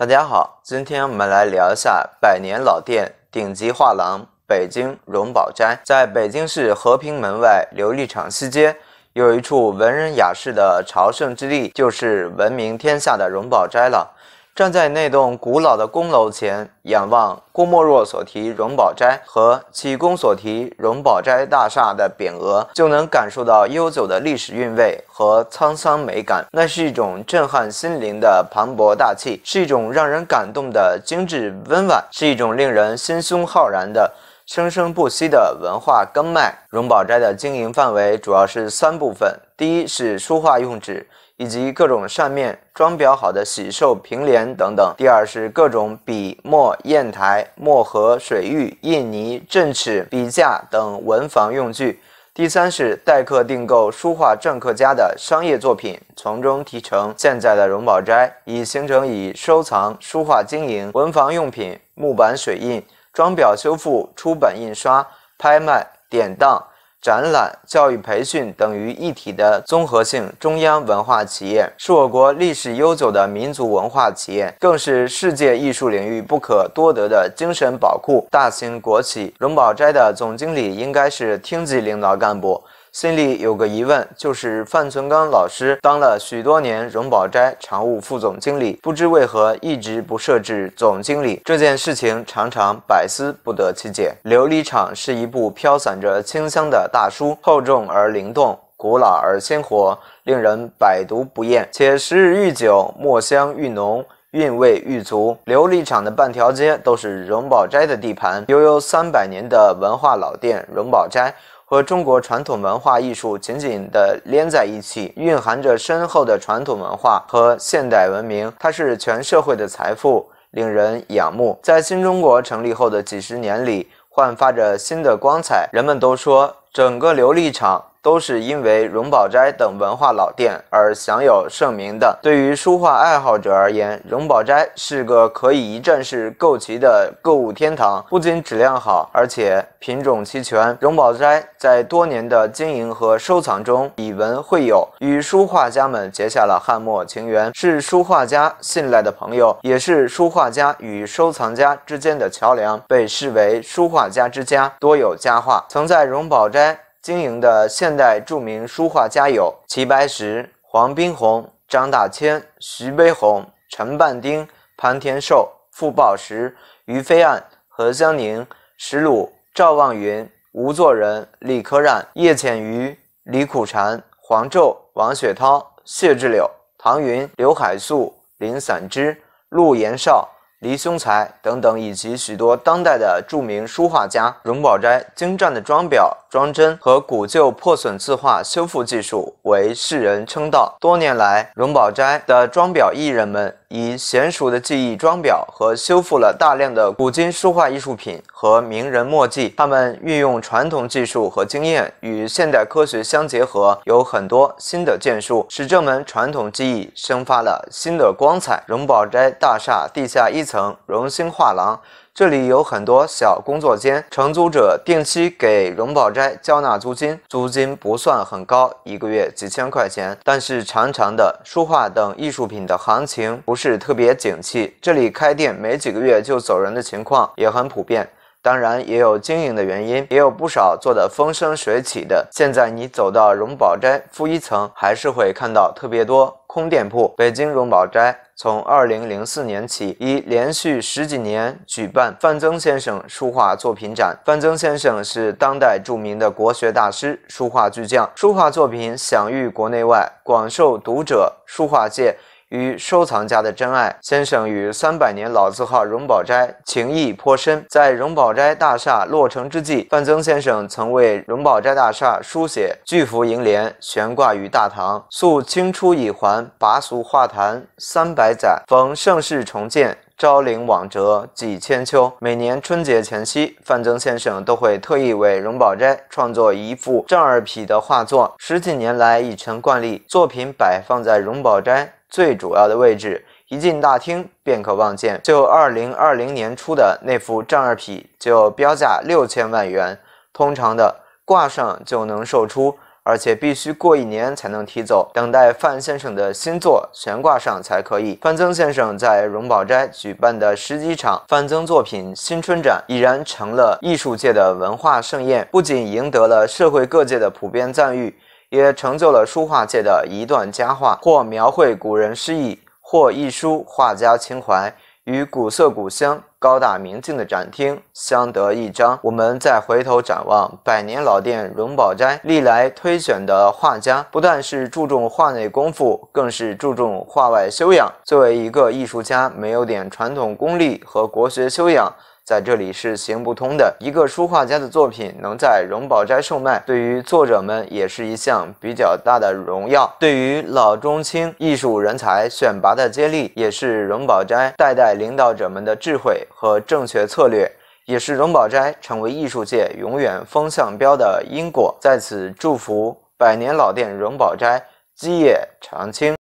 大家好，今天我们来聊一下百年老店、顶级画廊——北京荣宝斋。在北京市和平门外琉璃厂西街，有一处文人雅士的朝圣之地，就是闻名天下的荣宝斋了。站在那栋古老的宫楼前，仰望郭沫若所题“荣宝斋”和启功所题“荣宝斋大厦”的匾额，就能感受到悠久的历史韵味和沧桑美感。那是一种震撼心灵的磅礴大气，是一种让人感动的精致温婉，是一种令人心胸浩然的生生不息的文化根脉。荣宝斋的经营范围主要是三部分：第一是书画用纸。以及各种扇面、装裱好的喜寿平联等等。第二是各种笔墨砚台、墨盒、水玉印泥、镇尺、笔架等文房用具。第三是代客订购书画篆刻家的商业作品，从中提成。现在的荣宝斋已形成以收藏书画、经营文房用品、木板水印、装裱修复、出版印刷、拍卖、典当。展览、教育培训等于一体的综合性中央文化企业，是我国历史悠久的民族文化企业，更是世界艺术领域不可多得的精神宝库。大型国企荣宝斋的总经理应该是厅级领导干部。心里有个疑问，就是范存刚老师当了许多年荣宝斋常务副总经理，不知为何一直不设置总经理，这件事情常常百思不得其解。琉璃厂是一部飘散着清香的大书，厚重而灵动，古老而鲜活，令人百读不厌，且时日愈久，墨香愈浓，韵味愈足。琉璃厂的半条街都是荣宝斋的地盘，悠悠三百年的文化老店荣宝斋。和中国传统文化艺术紧紧地连在一起，蕴含着深厚的传统文化和现代文明，它是全社会的财富，令人仰慕。在新中国成立后的几十年里，焕发着新的光彩。人们都说，整个琉璃厂。都是因为荣宝斋等文化老店而享有盛名的。对于书画爱好者而言，荣宝斋是个可以一站式购齐的购物天堂，不仅质量好，而且品种齐全。荣宝斋在多年的经营和收藏中，以文会友，与书画家们结下了翰墨情缘，是书画家信赖的朋友，也是书画家与收藏家之间的桥梁，被视为书画家之家。多有佳话，曾在荣宝斋。经营的现代著名书画家有齐白石、黄宾虹、张大千、徐悲鸿、陈半丁、潘天寿、傅抱石、于非暗、何香凝、石鲁、赵望云、吴作人、李可染、叶浅予、李苦禅、黄胄、王雪涛、谢稚柳、唐云、刘海粟、林散之、陆延绍。黎松才等等，以及许多当代的著名书画家。荣宝斋精湛的装裱。装帧和古旧破损字画修复技术为世人称道。多年来，荣宝斋的装裱艺人们以娴熟的技艺装裱和修复了大量的古今书画艺术品和名人墨迹。他们运用传统技术和经验与现代科学相结合，有很多新的建树，使这门传统技艺生发了新的光彩。荣宝斋大厦地下一层荣兴画廊。这里有很多小工作间，承租者定期给荣宝斋交纳租金，租金不算很高，一个月几千块钱。但是，常常的书画等艺术品的行情不是特别景气，这里开店没几个月就走人的情况也很普遍。当然，也有经营的原因，也有不少做的风生水起的。现在你走到荣宝斋负一层，还是会看到特别多。空店铺，北京荣宝斋从二零零四年起已连续十几年举办范曾先生书画作品展。范曾先生是当代著名的国学大师、书画巨匠，书画作品享誉国内外，广受读者、书画界。与收藏家的真爱先生与三百年老字号荣宝斋情谊颇深，在荣宝斋大厦落成之际，范曾先生曾为荣宝斋大厦书写巨幅楹联，悬挂于大堂。诉清初已还，拔俗画坛三百载；逢盛世重建，昭陵往折几千秋。每年春节前夕，范曾先生都会特意为荣宝斋创作一幅正二匹的画作，十几年来已成惯例，作品摆放在荣宝斋。最主要的位置，一进大厅便可望见。就二零二零年初的那幅丈二匹，就标价六千万元。通常的挂上就能售出，而且必须过一年才能提走，等待范先生的新作悬挂上才可以。范曾先生在荣宝斋举办的十几场范曾作品新春展，已然成了艺术界的文化盛宴，不仅赢得了社会各界的普遍赞誉。也成就了书画界的一段佳话，或描绘古人诗意，或溢书画家情怀，与古色古香、高大明净的展厅相得益彰。我们再回头展望，百年老店荣宝斋历来推选的画家，不但是注重画内功夫，更是注重画外修养。作为一个艺术家，没有点传统功力和国学修养。在这里是行不通的。一个书画家的作品能在荣宝斋售卖，对于作者们也是一项比较大的荣耀。对于老中青艺术人才选拔的接力，也是荣宝斋代代领导者们的智慧和正确策略，也是荣宝斋成为艺术界永远风向标的因果。在此祝福百年老店荣宝斋基业长青。